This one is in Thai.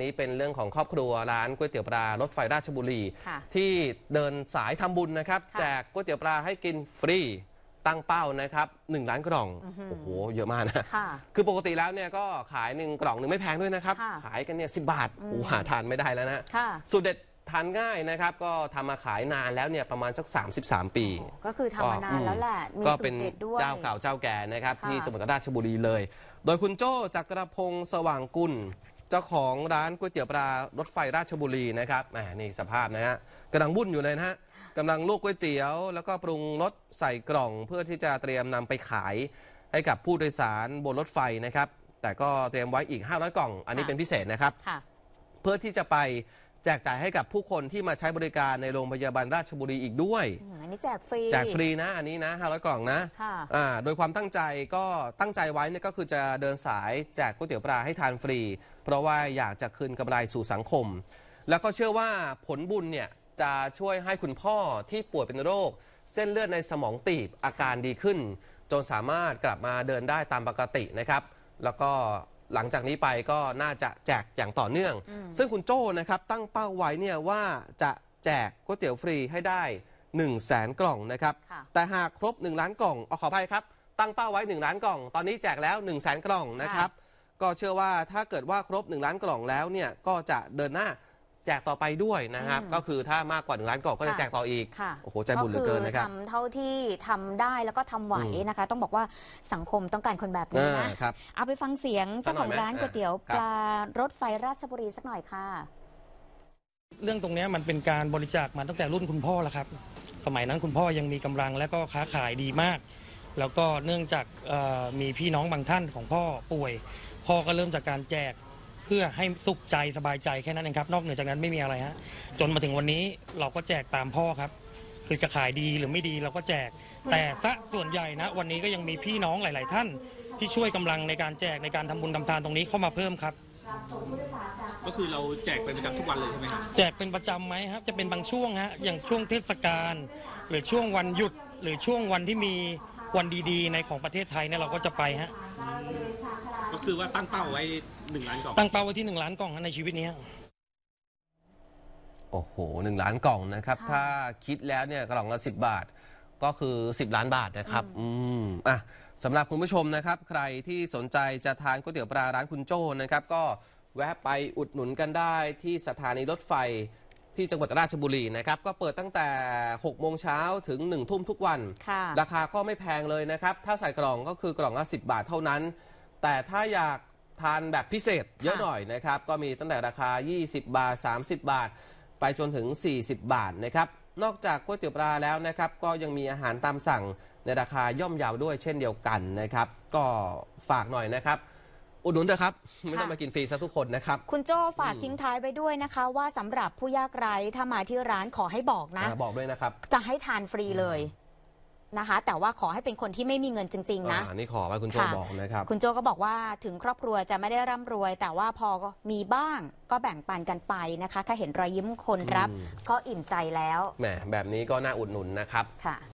นี้เป็นเรื่องของครอบครัวร้านก๋วยเตี๋ยวปลารถไฟราชบุรี ที่เดินสายทำบุญนะครับแจกก๋วยเตี๋ยวปลาให้กินฟรีตั้งเป้านะครับหนึ่งล้านกล่องอโอ้โห เยอะมากนะคะคือปกติแล้วเนี่ยก็ขายหนึ่งกล่องหนึ่งไม่แพงด้วยนะครับขายกันเนี่ยสิบาทโอ้หาทานไม่ได้แล้วนะะสุดเด็ดทานง่ายนะครับก็ทำมาขายนานแล้วเนี่ยประมาณสัก33ปี ก็คือทำมานานแล้วแหละมีก็สุเป็นเด็ดด้วยเจ้าเก่าเจ้าแก่นะครับที่จังหวัดราชบุรีเลย โดยคุณโจ้จักรพงศ์สว่างกุลเจ้าของร้านก๋วยเตี๋ยวปลารถไฟราชบุรีนะครับแหมนี่สภาพนะฮะกำลังวุ่นอยู่เลยนะฮะกำลังลวกก๋วยเตี๋ยว แล้วก็ปรุงรสใส่กล่อง เพื่อที่จะเตรียมนำไปขาย ให้กับผู้โดยสารบนรถไฟนะครับ แต่ก็เตรียมไว้อีก500กล่อง อันนี้เป็นพิเศษนะครับ เพื่อที่จะไปแจกจ่ายให้กับผู้คนที่มาใช้บริการในโรงพยาบาลราชบุรีอีกด้วย อันนี้แจกฟรี แจกฟรีนะอันนี้นะ 500 กล่องนะค่ะอ่าโดยความตั้งใจก็ตั้งใจไว้เนี่ยก็คือจะเดินสาย แจกก๋วยเตี๋ยวปลาให้ทานฟรี เพราะว่าอยากจะคืนกำไรสู่สังคม แล้วก็เชื่อว่าผลบุญเนี่ยจะช่วยให้คุณพ่อที่ป่วยเป็นโรค เส้นเลือดในสมองตีบอาการดีขึ้น จนสามารถกลับมาเดินได้ตามปกตินะครับ แล้วก็หลังจากนี้ไปก็น่าจะแจกอย่างต่อเนื่อง ซึ่งคุณโจ้นะครับ ตั้งเป้าไว้เนี่ยว่าจะแจกก๋วยเตี๋ยวฟรีให้ได้ 1 0 0 0 0แสนกล่องนะครับ แต่หากครบ1ล้านกล่องอขออภัยครับตั้งเป้าไว้1ล้านกล่อง ตอนนี้แจกแล้ว1 0 0 0 0แสนกล่องนะครับก็เชื่อว่าถ้าเกิดว่าครบ 1 ล้านกล่องแล้วเนี่ยก็จะเดินหน้าแจกต่อไปด้วยนะครับ ก็คือถ้ามากกว่าหนึ่งล้านกล่องก็จะแจกต่ออีกโอ้โหใจบุญเหลือเกินนะครับทำเท่าที่ทำได้แล้วก็ทำไหวนะคะต้องบอกว่าสังคมต้องการคนแบบนี้นะเอาไปฟังเสียงเจ้าของร้านก๋วยเตี๋ยว ปลารถไฟราชบุรีสักหน่อยค่ะ เรื่องตรงนี้มันเป็นการบริจาคมาตั้งแต่รุ่นคุณพ่อแล้วครับสมัยนั้นคุณพ่อยังมีกำลังและก็ค้าขายดีมาก แล้วก็เนื่องจากมีพี่น้องบางท่านของพ่อป่วย พ่อก็เริ่มจากการแจกเพื่อให้สุขใจสบายใจแค่นั้นเองครับ นอกเหนือจากนั้นไม่มีอะไรฮะจนมาถึงวันนี้เราก็แจกตามพ่อครับ คือจะขายดีหรือไม่ดีเราก็แจกแต่ซะส่วนใหญ่นะ วันนี้ก็ยังมีพี่น้องหลาย ๆ ท่านที่ช่วยกำลังในการแจกในการทำบุญทำทานตรงนี้เข้ามาเพิ่มครับก็คือเราแจกเป็นประจำทุกวันเลยใช่ไหมครับแจกเป็นประจำไหมครับจะเป็นบางช่วงฮะอย่างช่วงเทศกาลหรือช่วงวันหยุด หรือช่วงวันที่มีวันดี ๆ ในของประเทศไทยเนี่ยเราก็จะไปฮะก็คือว่าตั้งเป้าไว้หนึ่งล้านกล่องตั้งเป้าไว้ที่หนึ่งล้านกล่องในชีวิตนี้โอ้โหหนึ่งล้านกล่องนะครับถ้าคิดแล้วเนี่ยกล่องละสิบบาทก็คือสิบล้านบาทนะครับอืมอ่ะสำหรับคุณผู้ชมนะครับ ใครที่สนใจจะทานก๋วยเตี๋ยวปลาร้านคุณโจ้นะครับ ก็แวะไปอุดหนุนกันได้ที่สถานีรถไฟที่จังหวัดราชบุรีนะครับก็เปิดตั้งแต่ 6 โมงเช้าถึง1ทุ่มทุกวัน ราคาก็ไม่แพงเลยนะครับ ถ้าใส่กล่องก็คือกล่องละิบบาทเท่านั้นแต่ถ้าอยากทานแบบพิเศษเยอะหน่อยนะครับ ก็มีตั้งแต่ราคา 20 บาท 30 บาท ไปจนถึง 40 บาทนะครับนอกจากก๋วยเตี๋ยวปลาแล้วนะครับก็ยังมีอาหารตามสั่งในราคาย่อมเยาวด้วยเช่นเดียวกันนะครับก็ฝากหน่อยนะครับ อุดหนุนเถอะครับไม่ต้องมากินฟรีซะทุกคนนะครับคุณโจฝากทิ้งท้ายไปด้วยนะคะว่าสำหรับผู้ยากไร้ถ้ามาที่ร้านขอให้บอกนะบอกด้วยนะครับจะให้ทานฟรีเลยนะคะ แต่ว่าขอให้เป็นคนที่ไม่มีเงินจริง ๆ นะอนี่ขอไปคุณโจบอกนะครับ คุณโจก็บอกว่าถึงครอบครัวจะไม่ได้ร่ำรวย แต่ว่าพอมีบ้างก็แบ่งปันกันไปนะคะถ้าเห็นรอยยิ้มคนรับก็อิ่มใจแล้วแหมแบบนี้ก็น่าอุดหนุนนะครับค่ะ